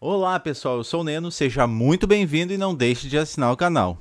Olá pessoal, eu sou o Neno, seja muito bem-vindo e não deixe de assinar o canal.